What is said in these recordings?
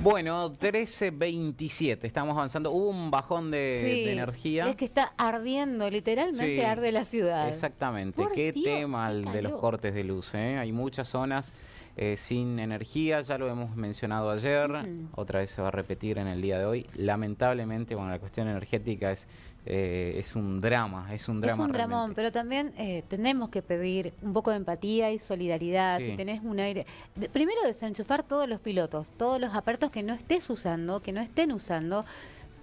Bueno, 13.27, estamos avanzando. Hubo un bajón de, energía. Es que está ardiendo, literalmente arde la ciudad. Exactamente, qué tema el de los cortes de luz. ¿eh? Hay muchas zonas eh, sin energía, ya lo hemos mencionado ayer, otra vez se va a repetir en el día de hoy. Lamentablemente, bueno, la cuestión energética es, eh, es un drama, es un drama. Es un dramón, pero también eh, tenemos que pedir un poco de empatía y solidaridad. Si tenés un aire. primero, desenchufar todos los pilotos, todos los apertos que no estés usando, que no estén usando.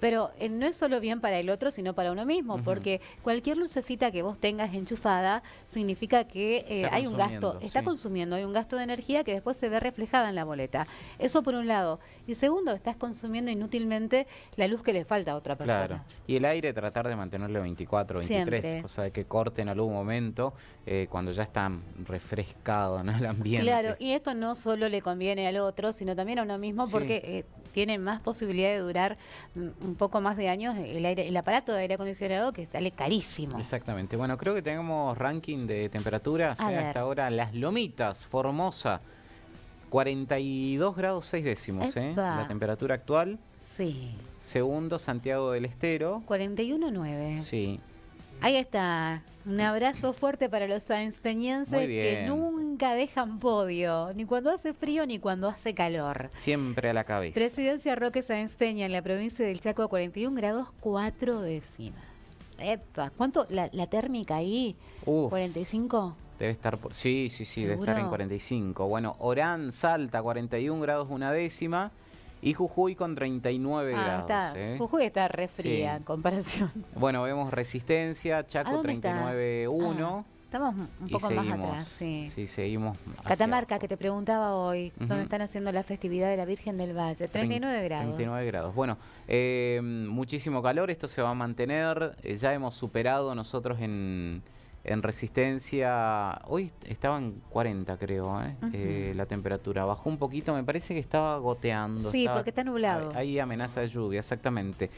Pero eh, no es solo bien para el otro, sino para uno mismo, porque cualquier lucecita que vos tengas enchufada significa que eh, hay un gasto, está consumiendo, hay un gasto de energía que después se ve reflejada en la boleta. Eso por un lado. Y segundo, estás consumiendo inútilmente la luz que le falta a otra persona. Claro. Y el aire, tratar de mantenerlo 24, 23, o sea, que corten algún momento eh, cuando ya está refrescado el ambiente. Claro, y esto no solo le conviene al otro, sino también a uno mismo, porque tiene más posibilidad de durar mm, un poco más de años el, aparato de aire acondicionado que sale carísimo. Exactamente. Bueno, creo que tenemos ranking de temperaturas. hasta ahora Las Lomitas, Formosa, 42 grados seis décimos, eh, la temperatura actual. Sí. Segundo, Santiago del Estero. 41,9. Sí. Ahí está. Un abrazo fuerte para los sainz peñenses que nunca nunca dejan podio, ni cuando hace frío ni cuando hace calor. Siempre a la cabeza. Presidencia Roque Sáenz Peña en la provincia del Chaco, 41 grados 4 décimas. Epa, ¿cuánto la, térmica ahí? ¿45? Debe estar, por, sí, sí, sí, debe estar en 45. Bueno, Orán, Salta, 41 grados una décima. Y Jujuy con 39 ah, grados. ¿eh? Jujuy está re fría en comparación. Bueno, vemos Resistencia, Chaco 39.1. Ah. Estamos un poco más atrás, sí. seguimos. Catamarca, que te preguntaba hoy, ¿dónde están haciendo la festividad de la Virgen del Valle? 39 grados. 39 grados. Bueno, eh, muchísimo calor, esto se va a mantener. Eh, ya hemos superado nosotros en, resistencia. Hoy estaban 40, creo, ¿eh? la temperatura. Bajó un poquito, me parece que estaba goteando. Sí, porque está nublado. ahí hay amenaza de lluvia, exactamente.